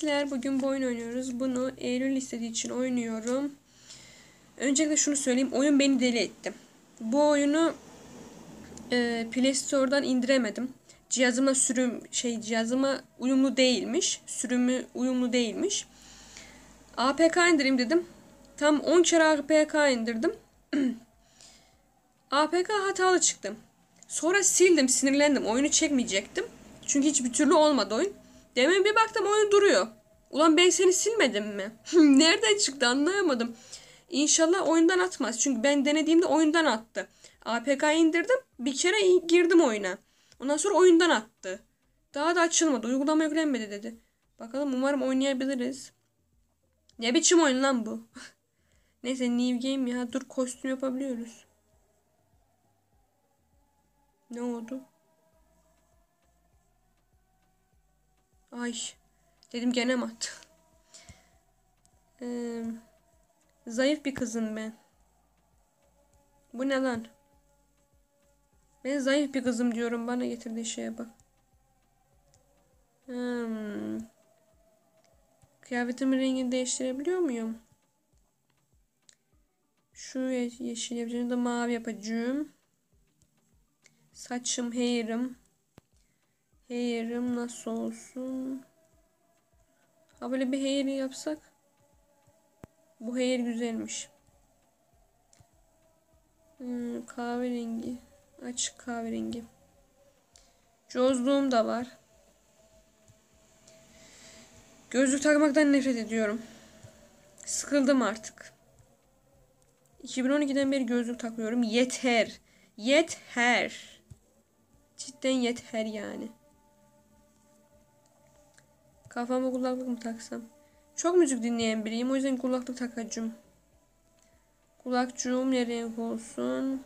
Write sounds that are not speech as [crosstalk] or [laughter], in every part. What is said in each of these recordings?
Gençler bugün bu oyun oynuyoruz. Bunu Eylül istediği için oynuyorum. Öncelikle şunu söyleyeyim. Oyun beni deli etti. Bu oyunu e, Play Store'dan indiremedim. Cihazıma sürüm şey cihazıma uyumlu değilmiş. Sürümü uyumlu değilmiş. APK indireyim dedim. Tam 10 kere APK indirdim. APK [clears throat] hatalı çıktım. Sonra sildim, sinirlendim. Oyunu çekmeyecektim. Çünkü hiçbir türlü olmadı oyun. Demin bir baktım oyun duruyor. Ulan ben seni silmedim mi? [laughs] Nereden çıktı anlayamadım. İnşallah oyundan atmaz. Çünkü ben denediğimde oyundan attı. APK indirdim. Bir kere girdim oyuna. Ondan sonra oyundan attı. Daha da açılmadı. Uygulama yüklenmedi dedi. Bakalım umarım oynayabiliriz. Ne biçim oyun lan bu? [laughs] Neyse new game ya. Dur kostüm yapabiliyoruz. Ne oldu? Ay. Dedim gene mat. Ee, zayıf bir kızım ben. Bu ne lan? Ben zayıf bir kızım diyorum. Bana getirdiği şeye bak. Hmm. Kıyafetimin rengini değiştirebiliyor muyum? Şu yeşil yapacağım da mavi yapacağım. Saçım, hair'ım. Hair'ım nasıl olsun? Ha böyle bir hair yapsak. Bu hair güzelmiş. Hmm, kahverengi. Açık kahverengi. Cozluğum da var. Gözlük takmaktan nefret ediyorum. Sıkıldım artık. 2012'den beri gözlük takıyorum. Yeter. Yeter. Cidden yeter yani. Kafama kulaklık mı taksam? Çok müzik dinleyen biriyim. O yüzden kulaklık takacım. Kulakçığım nereye olsun.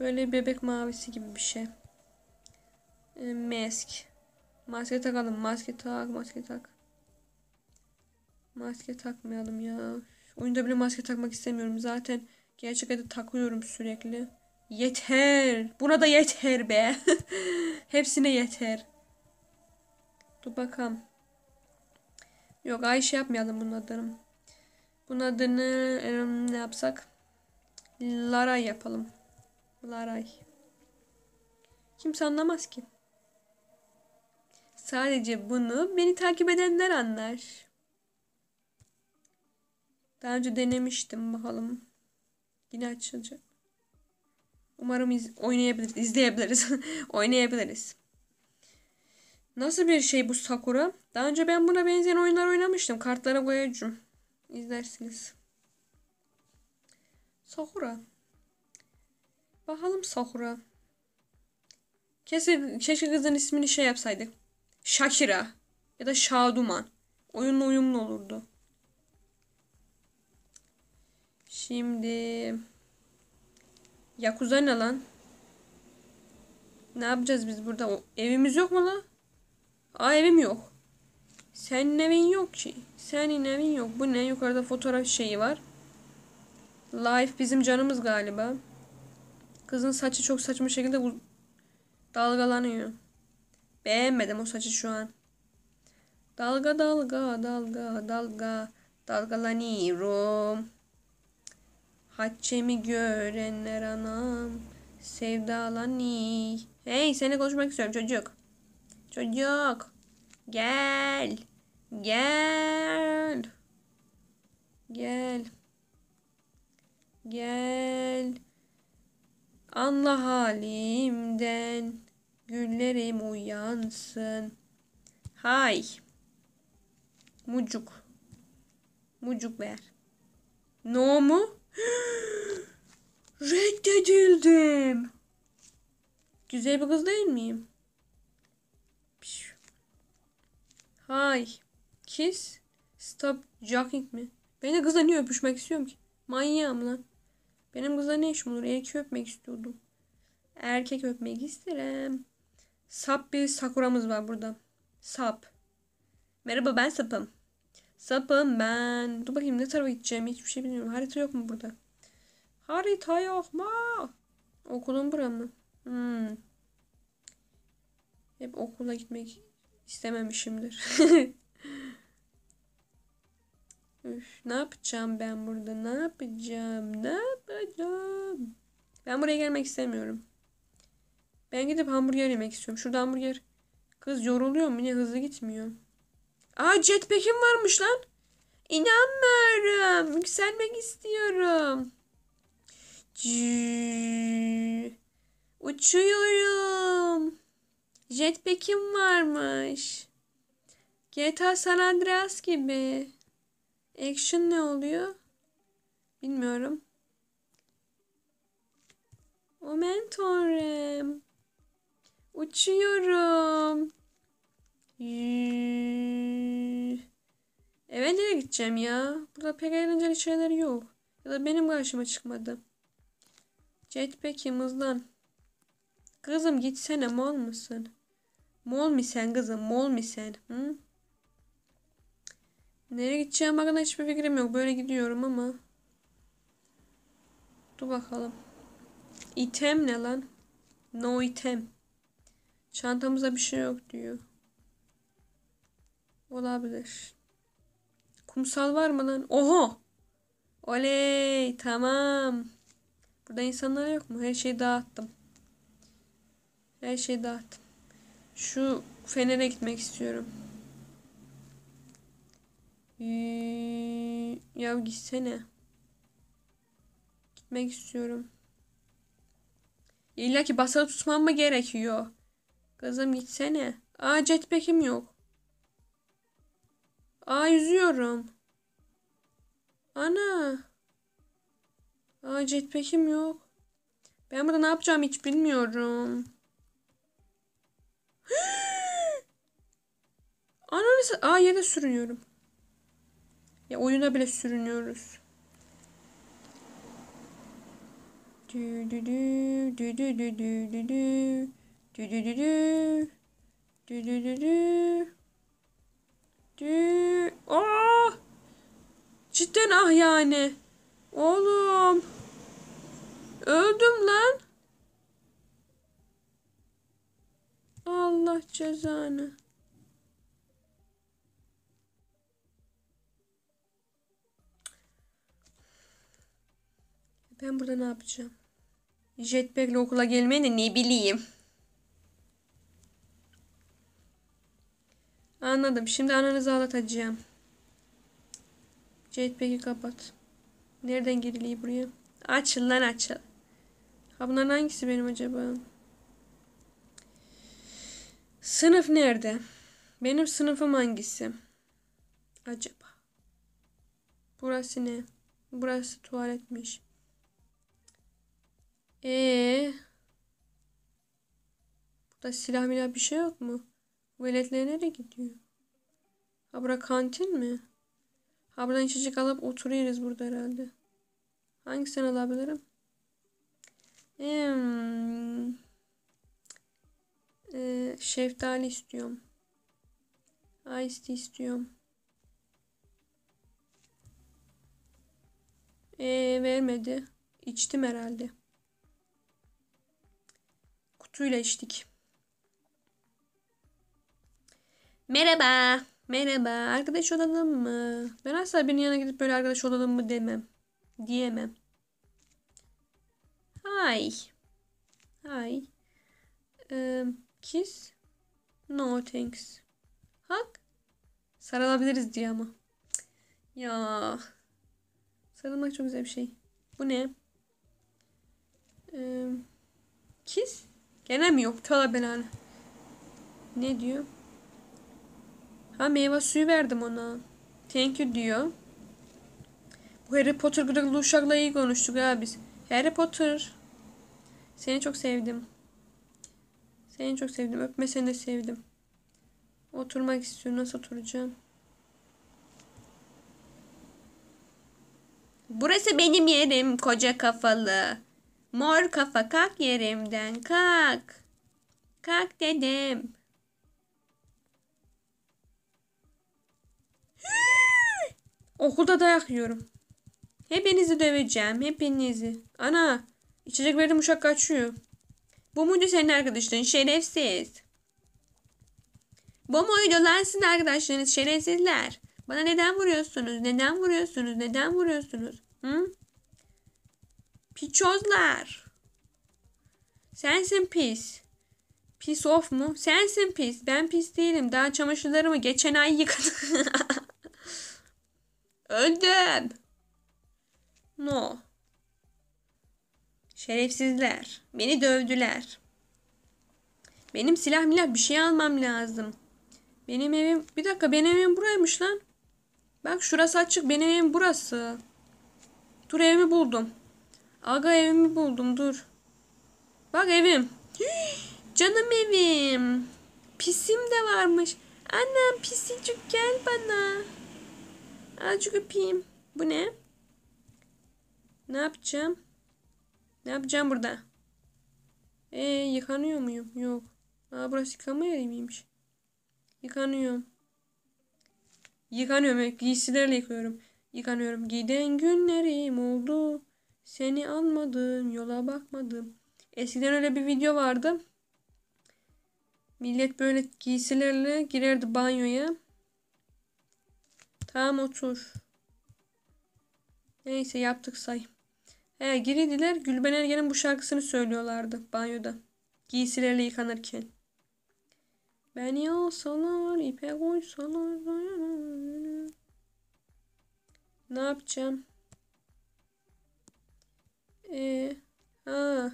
Böyle bebek mavisi gibi bir şey. E, mask. Maske takalım. Maske tak. Maske tak. Maske takmayalım ya. Oyunda bile maske takmak istemiyorum. Zaten gerçek hayatta takıyorum sürekli. Yeter. Buna da yeter be. [laughs] Hepsine yeter. Dur bakalım. Yok Ayşe yapmayalım bunun adını. Bunun adını ne yapsak? Laray yapalım. Laray. Kimse anlamaz ki. Sadece bunu beni takip edenler anlar. Daha önce denemiştim bakalım. Yine açılacak. Umarım iz oynayabiliriz, izleyebiliriz. [laughs] oynayabiliriz. Nasıl bir şey bu Sakura? Daha önce ben buna benzeyen oyunlar oynamıştım. Kartlara koyacağım. İzlersiniz. Sakura. Bakalım Sakura. Kesin keşke kızın ismini şey yapsaydık. Shakira ya da Şaduman. Oyunla uyumlu olurdu. Şimdi Yakuza ne lan? Ne yapacağız biz burada? O, evimiz yok mu lan? Aa evim yok. Senin evin yok ki. Senin evin yok. Bu ne? Yukarıda fotoğraf şeyi var. Life bizim canımız galiba. Kızın saçı çok saçma şekilde dalgalanıyor. Beğenmedim o saçı şu an. Dalga dalga dalga dalga dalgalanıyorum. Haçemi görenler anam sevdalani. Hey seni konuşmak istiyorum çocuk. Çocuk. Gel. Gel. Gel. Gel. Anla halimden. Güllerim uyansın. Hay. Mucuk. Mucuk ver. No mu? [gasps] Reddedildim. Güzel bir kız değil miyim? Hi. Kiss. Stop jacking mi? Ben de kızla niye öpüşmek istiyorum ki? Manyağım lan. Benim kızla ne işim olur? Erkek öpmek istiyordum. Erkek öpmek isterim. Sap bir sakuramız var burada. Sap. Merhaba ben sapım. Sapım ben. Dur bakayım ne tarafa gideceğim hiçbir şey bilmiyorum. Harita yok mu burada? Harita yok mu? Okulun bura mı? Hmm. Hep okula gitmek istememişimdir. [laughs] Üf, ne yapacağım ben burada? Ne yapacağım? Ne yapacağım? Ben buraya gelmek istemiyorum. Ben gidip hamburger yemek istiyorum. Şurada hamburger. Kız yoruluyor mu? Yine hızlı gitmiyor. Aa jetpack'im varmış lan. İnanmıyorum. Yükselmek istiyorum. Cii. Uçuyorum. Jetpack'im varmış. GTA San Andreas gibi. Action ne oluyor? Bilmiyorum. O mentorum. Uçuyorum. Eve nereye gideceğim ya? Burada pek eğlenceli şeyler yok. Ya da benim karşıma çıkmadı. Jetpack'im hızlan. Kızım gitsene mol musun? Mol misen kızım mol misen? Hı? Nereye gideceğim hakkında hiçbir fikrim yok. Böyle gidiyorum ama. Dur bakalım. İtem ne lan? No item. Çantamızda bir şey yok diyor. Olabilir. Kumsal var mı lan? Oho! Oley! Tamam. Burada insanlar yok mu? Her şeyi dağıttım. Her şeyi dağıttım. Şu Fener'e gitmek istiyorum. Ee, ya gitsene. Gitmek istiyorum. İlla ki basılı tutmam mı gerekiyor? Kızım gitsene. Aa jetpack'im yok. Aa yüzüyorum. Ana. Aa jetpack'im yok. Ben burada ne yapacağım hiç bilmiyorum. [gasps] Ananı Aa yine sürünüyorum. Ya oyuna bile sürünüyoruz. Dü Cidden ah yani. Oğlum. Öldüm lan. Allah cezanı. Ben burada ne yapacağım? Jetpack'le okula gelmeyi de ne bileyim. Anladım. Şimdi ananızı ağlatacağım. Jetpack'i kapat. Nereden giriliyor buraya? Açıl lan açıl. Ha bunların hangisi benim acaba? Sınıf nerede? Benim sınıfım hangisi? Acaba. Burası ne? Burası tuvaletmiş. Ee. Burada silah milah bir şey yok mu? Bu eletler nereye gidiyor? Ha bura kantin mi? Ha buradan içecek alıp oturuyoruz burada herhalde. Hangisini alabilirim? Hmm e, şeftali istiyorum. Ice tea istiyorum. Ee, vermedi. İçtim herhalde. Kutuyla içtik. Merhaba. Merhaba. Arkadaş olalım mı? Ben asla birinin yanına gidip böyle arkadaş olalım mı demem. Diyemem. Hi. Hi. Um, Kiss. No thanks. Hug? Sarılabiliriz diye ama. Ya. Sarılmak çok güzel bir şey. Bu ne? Ee, kiss. Gene mi yok? Tala belanı. Ne diyor? Ha meyve suyu verdim ona. Thank you diyor. Bu Harry Potter gıdıklı uşakla iyi konuştuk ha biz. Harry Potter. Seni çok sevdim. Seni çok sevdim. Öpme seni de sevdim. Oturmak istiyorum, Nasıl oturacağım? Burası benim yerim koca kafalı. Mor kafa kalk yerimden kalk. Kalk dedim. [gasps] Okulda dayak yiyorum. Hepinizi döveceğim. Hepinizi. Ana. içecek verdim uşak kaçıyor. Bu muydu senin arkadaşların? Şerefsiz. Bu muydu lan sizin arkadaşlarınız? Şerefsizler. Bana neden vuruyorsunuz? Neden vuruyorsunuz? Neden vuruyorsunuz? Hı? Piçozlar. Sensin pis. Pis of mu? Sensin pis. Ben pis değilim. Daha çamaşırlarımı geçen ay yıkadım. [laughs] Öldüm. No. Şerefsizler. Beni dövdüler. Benim silah milah bir şey almam lazım. Benim evim... Bir dakika benim evim buraymış lan. Bak şurası açık. Benim evim burası. Dur evimi buldum. Aga evimi buldum dur. Bak evim. [gasps] canım evim. Pisim de varmış. Annem pisicik gel bana. Azıcık öpeyim. Bu ne? Ne yapacağım? Ne yapacağım burada? Ee yıkanıyor muyum? Yok. Aa burası yıkama yeri miymiş? Yıkanıyorum. Yıkanıyorum. Giysilerle yıkıyorum. Yıkanıyorum. Giden günlerim oldu. Seni almadım Yola bakmadım. Eskiden öyle bir video vardı. Millet böyle giysilerle girerdi banyoya. Tamam otur. Neyse yaptık say. E, Giridiler Gülben Ergen'in bu şarkısını söylüyorlardı banyoda. Giysilerle yıkanırken. Beni alsalar, ipe koysalar dayanamıyorum. Ne yapacağım? Ee, ha.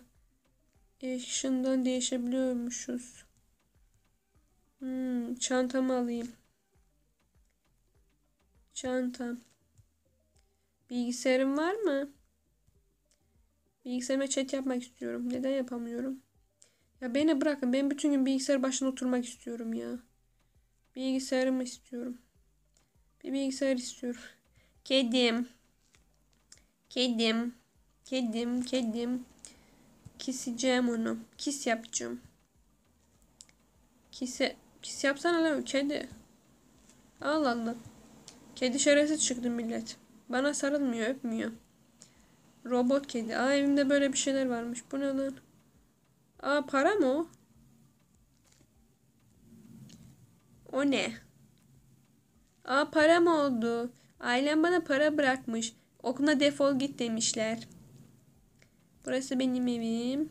Action'dan e, değişebiliyormuşuz. Hmm, çantamı alayım. Çantam. Bilgisayarım var mı? Bilgisayarıma chat yapmak istiyorum. Neden yapamıyorum? Ya beni bırakın. Ben bütün gün bilgisayar başında oturmak istiyorum ya. Bilgisayarımı istiyorum. Bir bilgisayar istiyorum. Kedim. Kedim. Kedim. Kedim. Kiseceğim onu. Kis yapacağım. Kise, kis yapsana lan kedi. Allah Allah. Kedi şerefsiz çıktı millet. Bana sarılmıyor, öpmüyor. Robot kedi. Aa evimde böyle bir şeyler varmış. Bu ne lan? Aa para mı o? O ne? Aa para mı oldu? Ailem bana para bırakmış. Okuna defol git demişler. Burası benim evim.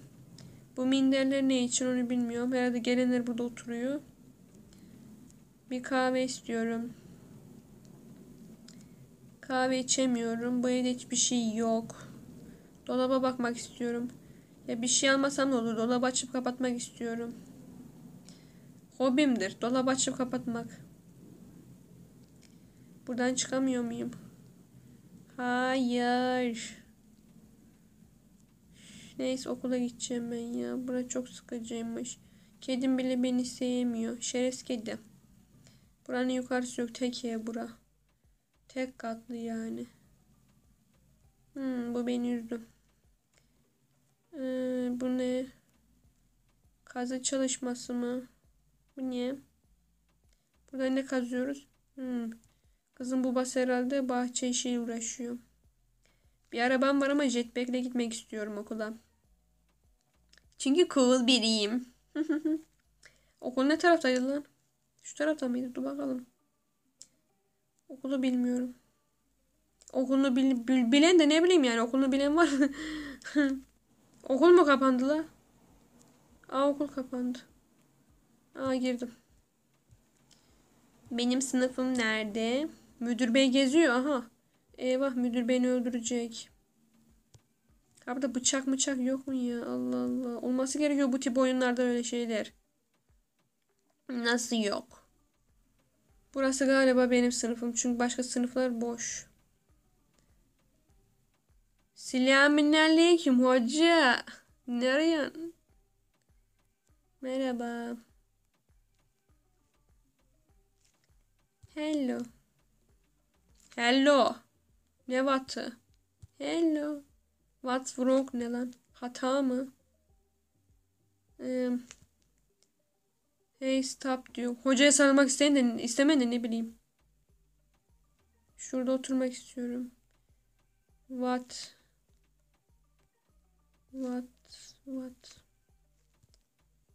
Bu minderler ne için onu bilmiyorum. Herhalde gelenler burada oturuyor. Bir kahve istiyorum. Kahve içemiyorum. Bu evde hiçbir şey yok. Dolaba bakmak istiyorum. Ya bir şey almasam ne olur? Dolabı açıp kapatmak istiyorum. Hobimdir. Dolabı açıp kapatmak. Buradan çıkamıyor muyum? Hayır. Neyse okula gideceğim ben ya. Bura çok sıkıcıymış. Kedim bile beni sevmiyor. Şerefsiz kedi. Buranın yukarısı yok. Tek ev bura. Tek katlı yani. Hmm, bu beni üzdü. Ee, bu ne? Kazı çalışması mı? Bu niye? Burada ne kazıyoruz? Hmm. Kızım babası herhalde bahçe işiyle uğraşıyor. Bir arabam var ama jetpack'le gitmek istiyorum okula. Çünkü cool biriyim. [laughs] Okul ne taraftaydı lan? Şu tarafta mıydı? Dur bakalım. Okulu bilmiyorum. Okulunu bil, bil, bilen de ne bileyim yani okulunu bilen var. [laughs] Okul mu kapandı la? Aa okul kapandı. Aa girdim. Benim sınıfım nerede? Müdür bey geziyor aha. Eyvah müdür beni öldürecek. Abi da bıçak bıçak yok mu ya? Allah Allah. Olması gerekiyor bu tip oyunlarda öyle şeyler. Nasıl yok? Burası galiba benim sınıfım. Çünkü başka sınıflar boş. Selamünaleyküm hoca. Nereye? Merhaba. Hello. Hello. Ne vatı? Hello. What's wrong ne lan? Hata mı? Ee, hey stop diyor. Hocaya sarılmak isteyen de istemeyen de ne bileyim. Şurada oturmak istiyorum. What? What? What?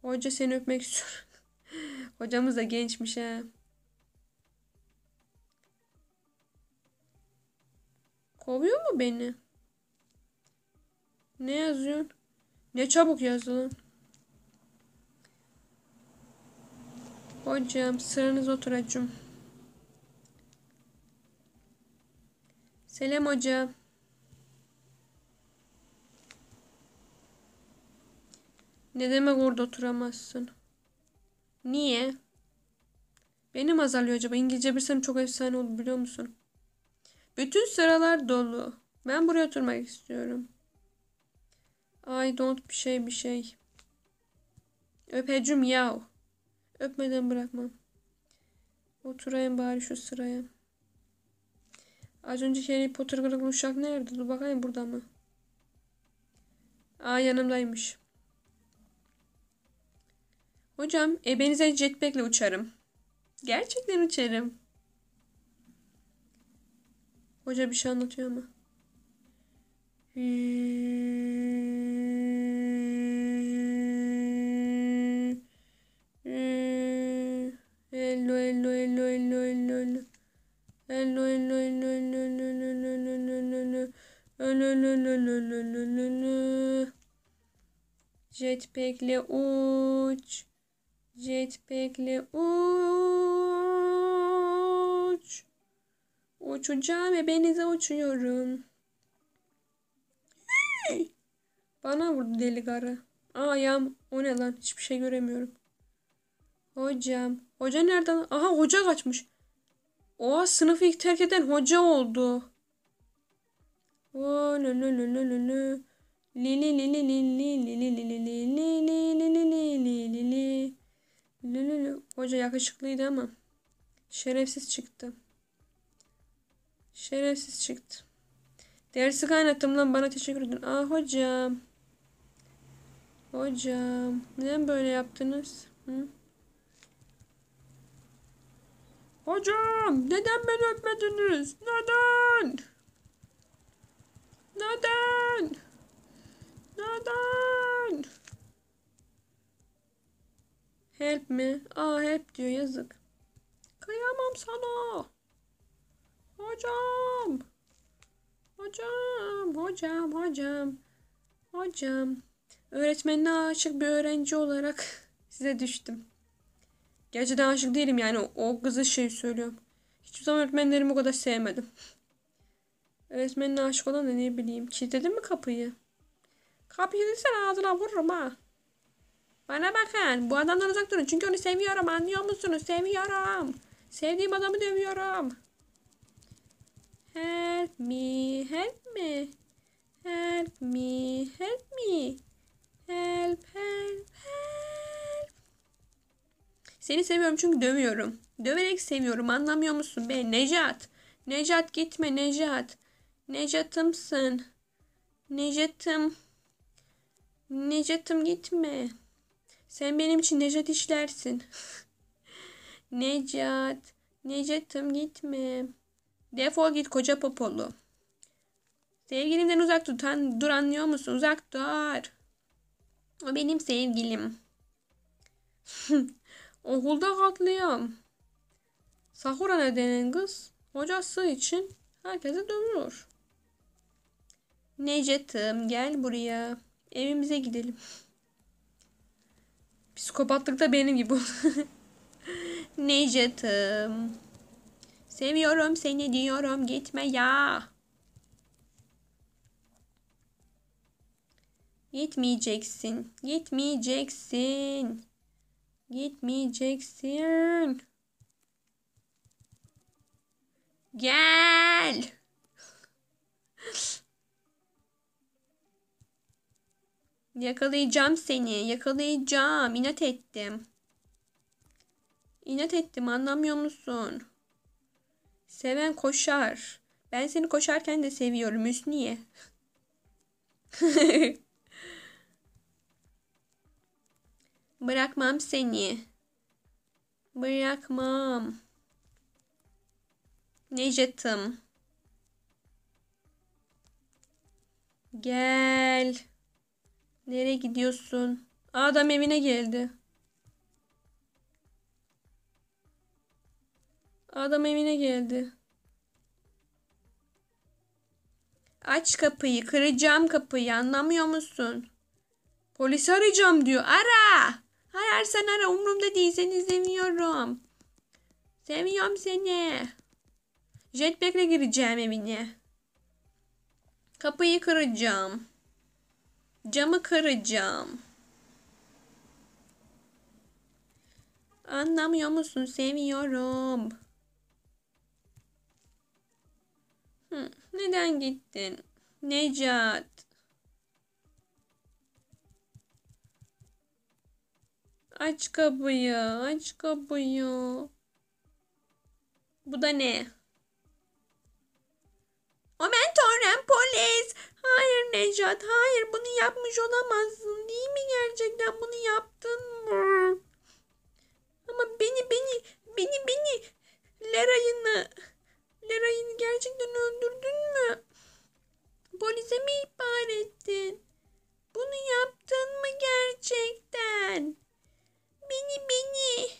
Hoca seni öpmek istiyor. [laughs] Hocamız da gençmiş he. Kovuyor mu beni? Ne yazıyorsun? Ne çabuk yazdı Hocam sıranız oturacım. Selam hocam. Ne demek orada oturamazsın? Niye? Benim azalıyor acaba. İngilizce bilsem çok efsane olur biliyor musun? Bütün sıralar dolu. Ben buraya oturmak istiyorum. I don't bir şey bir şey. Öpecüm yav. Öpmeden bırakmam. Oturayım bari şu sıraya. Az önce Harry Potter kırıklı uşak nerede? Dur bakayım burada mı? Aa yanımdaymış. Hocam ebenize jetpackle uçarım. Gerçekten uçarım. Hoca bir şey anlatıyor ama. Hello hello hello hello hello hello. Hello hello hello hello hello hello hello hello hello hello hello hello Jetpack'le uç. Jetpack'le uç. Uçacağım ve benize uçuyorum. Hey! Bana vurdu deli garı. Aa yam o ne lan hiçbir şey göremiyorum. Hocam. Hoca nereden? Aha hoca kaçmış. Oha sınıfı ilk terk eden hoca oldu. Oo lü lü lü lü lü lü. Li li li li li li li li li li li li li li li li li Lülülü. Hoca yakışıklıydı ama şerefsiz çıktı. Şerefsiz çıktı. Dersi kaynattım lan bana teşekkür edin. Aa hocam. Hocam. Neden böyle yaptınız? Hı? Hocam neden beni öpmediniz? Neden? Neden? Neden? Help mi? Aa help diyor yazık. Kıyamam sana. Hocam. Hocam. Hocam. Hocam. Hocam. Öğretmenine aşık bir öğrenci olarak [laughs] size düştüm. Gerçi de aşık değilim yani o, kızı şey söylüyorum. Hiçbir zaman öğretmenlerimi o kadar sevmedim. Öğretmenine aşık olan da ne bileyim. Kilitledin mi kapıyı? Kapıyı kilitsen ağzına vururum ha. Bana bakın. Bu adamdan uzak durun. Çünkü onu seviyorum. Anlıyor musunuz? Seviyorum. Sevdiğim adamı dövüyorum. Help me. Help me. Help me. Help me. Help. Help. Help. Seni seviyorum çünkü dövüyorum. Döverek seviyorum. Anlamıyor musun be? Necat. Necat gitme Necat. Necat'ımsın. Necat'ım. Necat'ım gitme. Sen benim için Necat işlersin. [laughs] Necat. Necat'ım gitme. Defol git koca popolu. Sevgilimden uzak tutan dur anlıyor musun? Uzak dur. O benim sevgilim. [laughs] Okulda katliam. Sakura ne denen kız? Hocası için herkese dövülür. Necat'ım gel buraya. Evimize gidelim. Psikopatlık da benim gibi oldu. [laughs] Necat'ım. Seviyorum seni diyorum gitme ya. Gitmeyeceksin. Gitmeyeceksin. Gitmeyeceksin. Gel. Yakalayacağım seni. Yakalayacağım. İnat ettim. İnat ettim anlamıyor musun? Seven koşar. Ben seni koşarken de seviyorum Hüsniye. [laughs] Bırakmam seni. Bırakmam. Necat'ım. Gel. Nereye gidiyorsun? Adam evine geldi. Adam evine geldi. Aç kapıyı, kıracağım kapıyı. Anlamıyor musun? Polisi arayacağım diyor. Ara! Ararsan ara. Umurumda değil. Seni seviyorum. Seviyorum seni. Jetpack'le gireceğim evine. Kapıyı kıracağım. Camı kıracağım. Anlamıyor musun? Seviyorum. neden gittin? Necat. Aç kapıyı, aç kapıyı. Bu da ne? Omentorem polis. Hayır Necat, hayır bunu yapmış olamazsın değil mi gerçekten bunu yaptın mı? Ama beni beni beni beni Leray'ını Leray'ını gerçekten öldürdün mü? Polise mi ihbar ettin? Bunu yaptın mı gerçekten? Beni beni.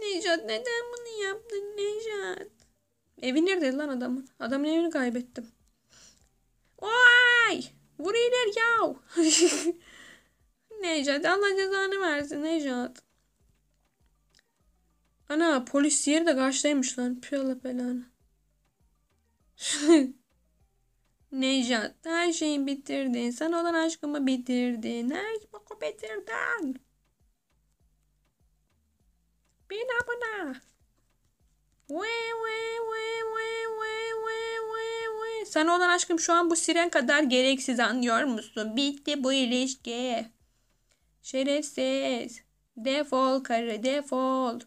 [laughs] Necat neden bunu yaptın Necat? Evi neredeydi lan adamın? Adamın evini kaybettim. Oy! Vur iyiler yav. [laughs] Necat Allah cezanı versin Necat. Ana polis yeri de karşıdaymış lan. Piyala belanı. [laughs] Necat her şeyi bitirdin. Sen olan aşkımı bitirdin. Her boku bitirdin. Bina buna. Sana olan aşkım şu an bu siren kadar gereksiz anlıyor musun? Bitti bu ilişki. Şerefsiz. Defol karı defol.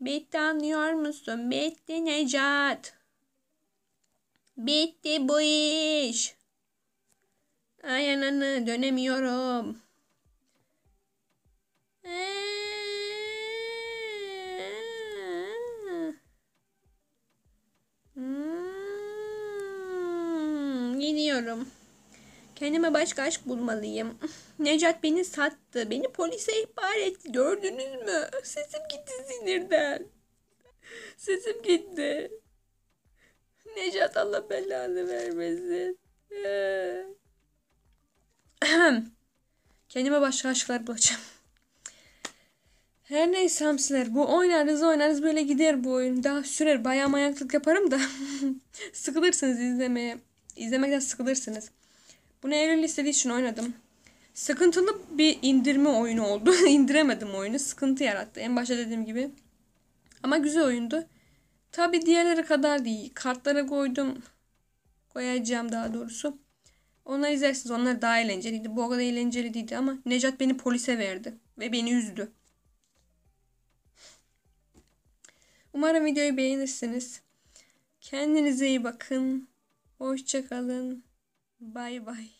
Bitti anlıyor musun? Bitti Necat. Bitti bu iş. Ay ananı dönemiyorum. Eee. iniyorum. Kendime başka aşk bulmalıyım. [laughs] Necat beni sattı. Beni polise ihbar etti. Gördünüz mü? Sesim gitti sinirden. [laughs] Sesim gitti. Necat Allah belanı vermesin. [clears throat] Kendime başka aşklar bulacağım. Her neyse hamsiler bu oynarız oynarız böyle gider bu oyun. Daha sürer bayağı manyaklık yaparım da [laughs] sıkılırsınız izlemeye izlemekten sıkılırsınız. Bunu Eylül istediği için oynadım. Sıkıntılı bir indirme oyunu oldu. [laughs] İndiremedim oyunu. Sıkıntı yarattı. En başta dediğim gibi. Ama güzel oyundu. Tabi diğerleri kadar değil. Kartlara koydum. Koyacağım daha doğrusu. Onları izlersiniz. Onlar daha eğlenceliydi. Bu kadar eğlenceli değildi ama Necat beni polise verdi. Ve beni üzdü. Umarım videoyu beğenirsiniz. Kendinize iyi bakın. Hoşçakalın. Bay bay.